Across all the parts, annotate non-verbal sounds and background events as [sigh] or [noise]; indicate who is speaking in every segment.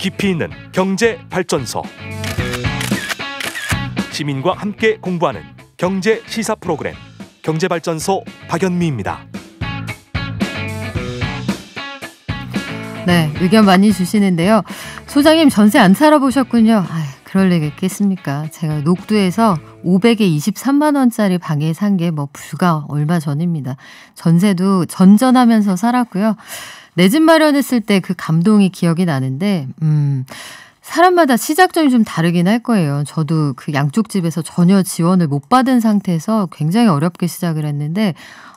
Speaker 1: 깊이 있는 경제 발전서 시민과 함께 공부하는 경제 시사 프로그램 경제 발전소 박연미입니다.
Speaker 2: 네, 의견 많이 주시는데요. 소장님 전세 안 살아보셨군요. 아유, 그럴 리가 있겠습니까? 제가 녹두에서 500에 23만 원짜리 방에 산 게뭐 불과 얼마 전입니다. 전세도 전전하면서 살았고요. 내집 마련했을 때 그 감동이 기억이 나는데, 음, 사람마다 시작점이 좀 다르긴 할 거예요. 저도 그 양쪽 집에서 전혀 지원을 못 받은 상태에서 굉장히 어렵게 시작을 했는데,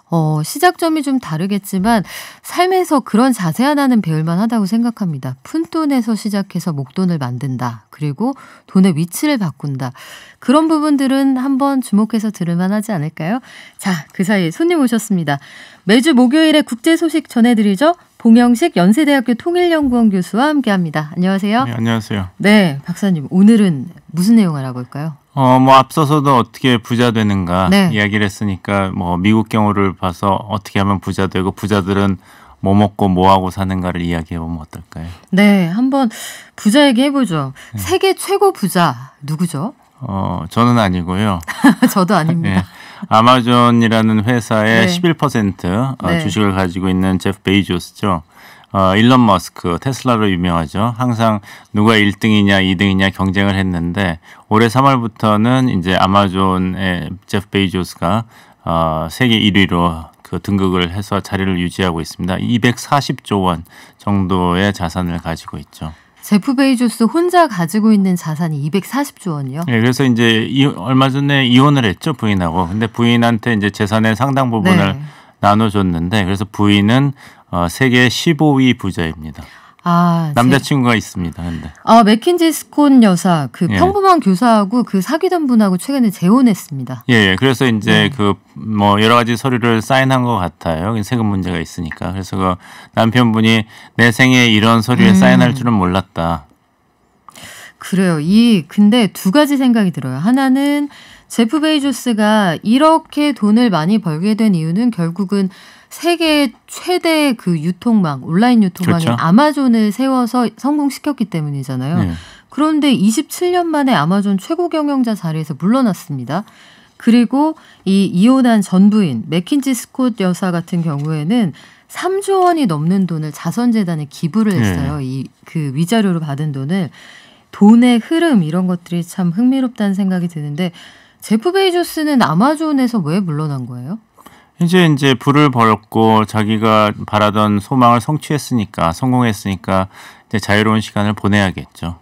Speaker 2: 어, 시작점이 좀 다르겠지만 삶에서 그런 자세 하나는 배울만 하다고 생각합니다. 푼돈에서 시작해서 목돈을 만든다. 그리고 돈의 위치를 바꾼다. 그런 부분들은 한번 주목해서 들을만 하지 않을까요? 자, 그 사이 에 손님 오셨습니다. 매주 목요일에 국제 소식 전해드리죠. 봉영식 연세대학교 통일연구원 교수와 함께합니다. 안녕하세요. 네, 안녕하세요. 네, 박사님 오늘은 무슨 내용 알아볼까요?
Speaker 1: 어, 뭐 앞서서도 어떻게 부자 되는가 네. 이야기를 했으니까 뭐 미국 경우를 봐서 어떻게 하면 부자 되고 부자들은 뭐 먹고 뭐 하고 사는가를 이야기해 보면 어떨까요?
Speaker 2: 네, 한번 부자 얘기 해보죠. 네. 세계 최고 부자 누구죠?
Speaker 1: 어, 저는 아니고요.
Speaker 2: [laughs] 저도 아닙니다.
Speaker 1: 네. 아마존이라는 회사의 네. 11% 어, 네. 주식을 가지고 있는 제프 베이조스죠. 어, 일론 머스크, 테슬라로 유명하죠. 항상 누가 1등이냐, 2등이냐 경쟁을 했는데 올해 3월부터는 이제 아마존의 제프 베이조스가 어, 세계 1위로 그 등극을 해서 자리를 유지하고 있습니다. 240조 원 정도의 자산을 가지고 있죠.
Speaker 2: 제프 베이조스 혼자 가지고 있는 자산이 240조 원이요.
Speaker 1: 예, 그래서 이제 이, 얼마 전에 이혼을 했죠 부인하고. 근데 부인한테 이제 재산의 상당 부분을 네. 나눠줬는데 그래서 부인은 어, 세계 15위 부자입니다.
Speaker 2: 아, 남자친구가
Speaker 1: 제... 있습니다. 근데.
Speaker 2: 아, 맥킨지 스콘 여사 그 예. 평범한 교사하고 그 사귀던 분하고 최근에 재혼했습니다.
Speaker 1: 예, 예. 그래서 이제 네. 그뭐 여러 가지 서류를 사인한 것 같아요. 세금 문제가 있으니까. 그래서 그 남편분이 내 생에 이런 서류에 음. 사인할 줄은 몰랐다.
Speaker 2: 그래요. 이 근데 두 가지 생각이 들어요. 하나는 제프 베이조스가 이렇게 돈을 많이 벌게 된 이유는 결국은 세계 최대 그 유통망 온라인 유통망인 그렇죠. 아마존을 세워서 성공시켰기 때문이잖아요. 네. 그런데 27년 만에 아마존 최고 경영자 자리에서 물러났습니다. 그리고 이 이혼한 전부인 맥킨지 스콧 여사 같은 경우에는 3조 원이 넘는 돈을 자선재단에 기부를 네. 했어요. 네. 이그 위자료를 받은 돈을 돈의 흐름 이런 것들이 참 흥미롭다는 생각이 드는데 제프 베이조스는 아마존에서 왜 물러난 거예요?
Speaker 1: 이제 이제 불을 벌었고 자기가 바라던 소망을 성취했으니까 성공했으니까 이제 자유로운 시간을 보내야겠죠.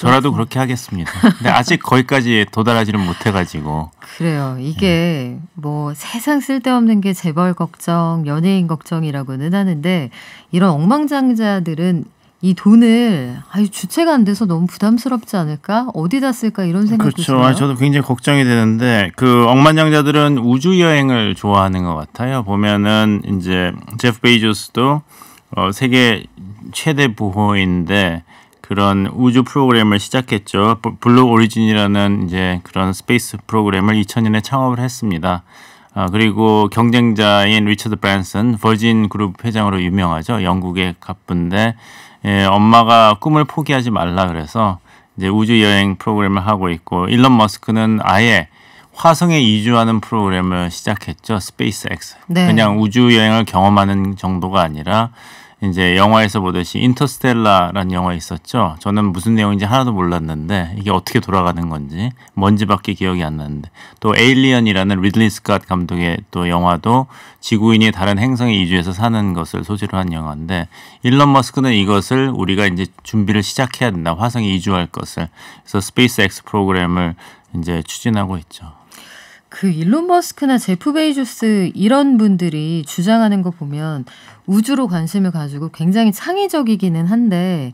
Speaker 1: 저라도 그렇죠. 그렇게 하겠습니다. 근데 아직 거기까지 도달하지는 못해가지고.
Speaker 2: 그래요. 이게 네. 뭐 세상 쓸데없는 게 재벌 걱정, 연예인 걱정이라고는 하는데 이런 엉망장자들은 이 돈을 아유 주체가 안 돼서 너무 부담스럽지 않을까 어디다 쓸까
Speaker 1: 이런 생각도 그렇죠. 들어요. 저도 굉장히 걱정이 되는데 그 억만장자들은 우주 여행을 좋아하는 것 같아요. 보면은 이제 제프 베이조스도 어, 세계 최대 부호인데 그런 우주 프로그램을 시작했죠. 블루 오리진이라는 이제 그런 스페이스 프로그램을 2000년에 창업을 했습니다. 아, 그리고 경쟁자인 리처드 브랜슨, 버진 그룹 회장으로 유명하죠. 영국의 가쁜데 예, 엄마가 꿈을 포기하지 말라 그래서 이제 우주 여행 프로그램을 하고 있고 일론 머스크는 아예 화성에 이주하는 프로그램을 시작했죠. 스페이스X. 네. 그냥 우주 여행을 경험하는 정도가 아니라 이제 영화에서 보듯이 인터스텔라라는 영화 있었죠. 저는 무슨 내용인지 하나도 몰랐는데 이게 어떻게 돌아가는 건지 뭔지밖에 기억이 안 나는데 또 에일리언이라는 리들리 스캇 감독의 또 영화도 지구인이 다른 행성에 이주해서 사는 것을 소재로 한 영화인데 일론 머스크는 이것을 우리가 이제 준비를 시작해야 된다. 화성에 이주할 것을 그래서 스페이스 X 프로그램을 이제 추진하고 있죠.
Speaker 2: 그 일론 머스크나 제프 베이조스 이런 분들이 주장하는 거 보면 우주로 관심을 가지고 굉장히 창의적이기는 한데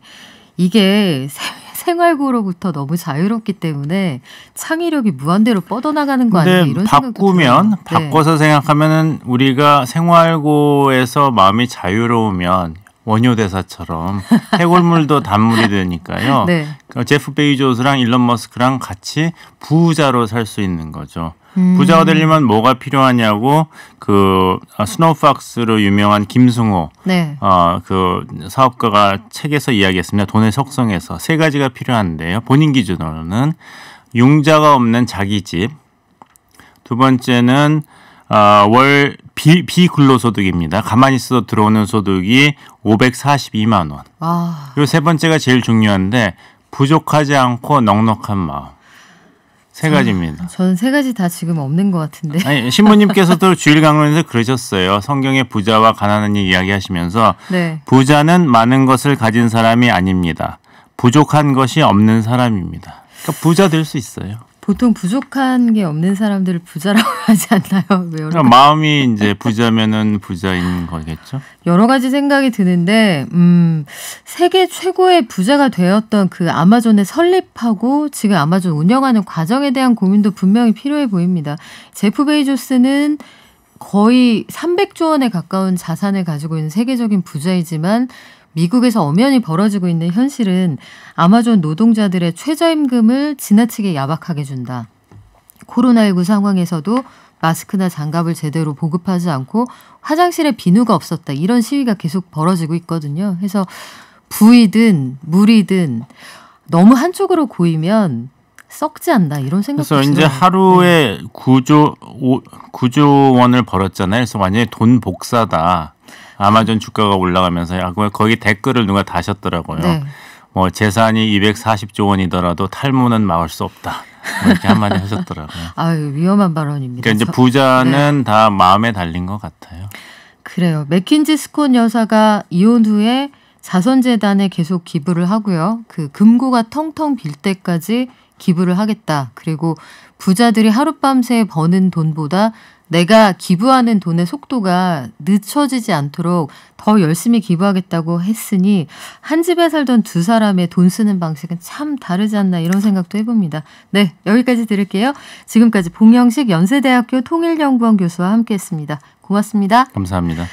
Speaker 2: 이게 생활고로부터 너무 자유롭기 때문에 창의력이 무한대로 뻗어나가는 거 아니에요? 이런
Speaker 1: 바꾸면 네. 바꿔서 생각하면은 우리가 생활고에서 마음이 자유로우면 원효대사처럼 [laughs] 해골물도 단물이 되니까요. 네. 어, 제프 베이조스랑 일론 머스크랑 같이 부자로 살 수 있는 거죠. 음. 부자가 되려면 뭐가 필요하냐고 그 아, 스노우팍스로 유명한 김승호 네. 어그 아, 사업가가 책에서 이야기했습니다. 돈의 속성에서 세 가지가 필요한데요. 본인 기준으로는 융자가 없는 자기 집. 두 번째는 어, 월 비, 비근로소득입니다. 가만히 있어도 들어오는 소득이 542만 원. 와. 그리고 세 번째가 제일 중요한데 부족하지 않고 넉넉한 마음. 세 가지입니다. 음,
Speaker 2: 저는 세 가지 다 지금 없는 것 같은데. 아니,
Speaker 1: 신부님께서도 [laughs] 주일 강론에서 그러셨어요. 성경의 부자와 가난한 일 이야기하시면서 네. 부자는 많은 것을 가진 사람이 아닙니다. 부족한 것이 없는 사람입니다. 그러니까 부자 될 수 있어요.
Speaker 2: 보통 부족한 게 없는 사람들을 부자라고 [laughs] 하지 않나요? 왜
Speaker 1: 마음이 이제 부자면은 부자인 거겠죠.
Speaker 2: 여러 가지 생각이 드는데 음, 세계 최고의 부자가 되었던 그 아마존의 설립하고 지금 아마존 운영하는 과정에 대한 고민도 분명히 필요해 보입니다. 제프 베이조스는 거의 300조 원에 가까운 자산을 가지고 있는 세계적인 부자이지만 미국에서 엄연히 벌어지고 있는 현실은 아마존 노동자들의 최저임금을 지나치게 야박하게 준다. 코로나19 상황에서도 마스크나 장갑을 제대로 보급하지 않고 화장실에 비누가 없었다. 이런 시위가 계속 벌어지고 있거든요. 그래서 부위든 물이든 너무 한쪽으로 고이면 썩지 않다 이런 생각. 그래서 이제
Speaker 1: 하루에 네. 9조 5, 9조 원을 벌었잖아요. 그래서 완전히 돈 복사다. 아마존 주가가 올라가면서 거기 댓글을 누가 다셨더라고요. 네. 뭐 재산이 240조 원이더라도 탈모는 막을 수 없다. 뭐 이렇게 한마디 하셨더라고요. [laughs]
Speaker 2: 아 위험한 발언입니다.
Speaker 1: 그러니까 이제 부자는 네. 다 마음에 달린 것 같아요.
Speaker 2: 그래요. 맥킨지 스콘 여사가 이혼 후에 자선재단에 계속 기부를 하고요. 그 금고가 텅텅 빌 때까지 기부를 하겠다. 그리고 부자들이 하룻밤새 버는 돈보다 내가 기부하는 돈의 속도가 늦춰지지 않도록 더 열심히 기부하겠다고 했으니 한 집에 살던 두 사람의 돈 쓰는 방식은 참 다르지 않나 이런 생각도 해봅니다. 네, 여기까지 들을게요. 지금까지 봉영식 연세대학교 통일연구원 교수와 함께했습니다. 고맙습니다.
Speaker 1: 감사합니다.